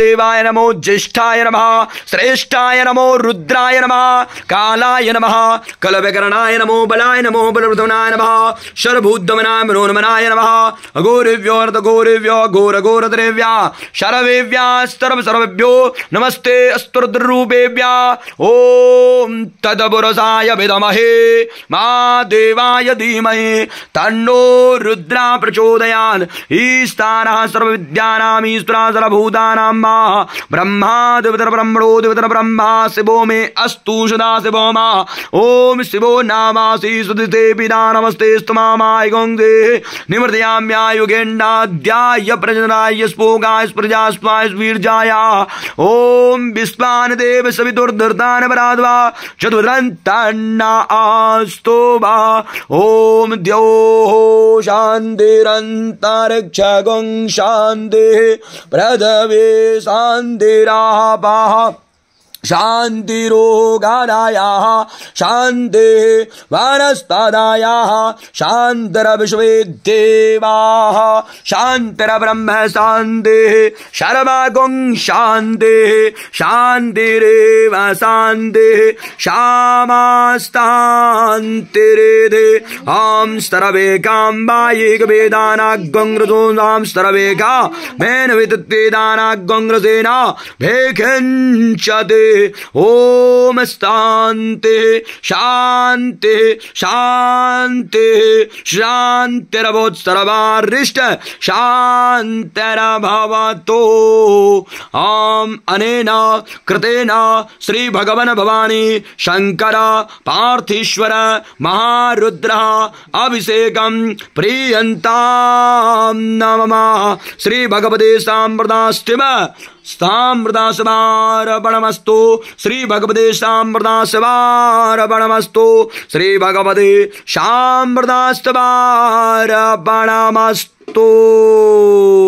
देवाय नमो ज्येष्ठाय नम श्रेष्ठाय नमो रुद्राय नम कालाय नम कलवकरणाय नमो बलाय नमो बलवृधनाय नम शरभूदमनाय मनोनमनाय नम अघोरिव्योर्थ घोरिव्यो घोर घोर द्रेव्या शरवेव्यास्तर्व सर्वेभ्यो नमस्ते अस्तुरुद्रूपेव्या ॐ तदपुरसाय विदमहे मा देवाय धीमहि तन्नो रुद्रा प्रचोदयान् ईस्तारः सर्वविद्यानाम् ईश्वरा ब्रह्मा ब्रह्मा ब्रह्मादितर ब्रह्मा शिवो मे अस्तु सदा शिवो मा ओम शिवो नामासी सुदिते पिता नमस्ते स्तुमाय गौंगे निमृतयाम्यायुगेण्डाध्याय प्रजनाय स्पोगाय स्वाय वीरजाया ओम विस्वान देव सवितुर्धर्तान पराद्वा चतुरन्तान्ना आस्तो वा ओम द्यो शान्तिरन्तारिक्षगं शांति प्रदवी न्धे शांति शांति शांति शांतर शांतर विश्व देवा ब्रह्म शान्तिरोगादायाः शान्तेः वानस्पदायाः शान्तरविश्वेदेवाः शान्तरब्रह्म शान्तेः शर्वगुं शान्तेः शान्तिरेव शान्तिः श्यामास्तान्तिरेधे ॐ स्तरवेकां वायिकवेदानाग्वङ्ग्रजोनां का मेन गंग्र विद्युत्वेदानाग्वङ्ग्रसेना भेखञ्चते ओम शांति शांति शांति शांतिरवोत्सर्वारिष्ट शांतिरभवतो आम अनेन कृतेना श्री भगवन भवानी शंकर पार्थीश्वर महारुद्र अभिषेक प्रियंता नम श्री भगवते साम्रदाष्टिम श्री सामृदासवारपणमस्तु श्रीभगवते सामृदासवारपणमस्तु श्रीभगवते सामृदास्तवारपणमस्तु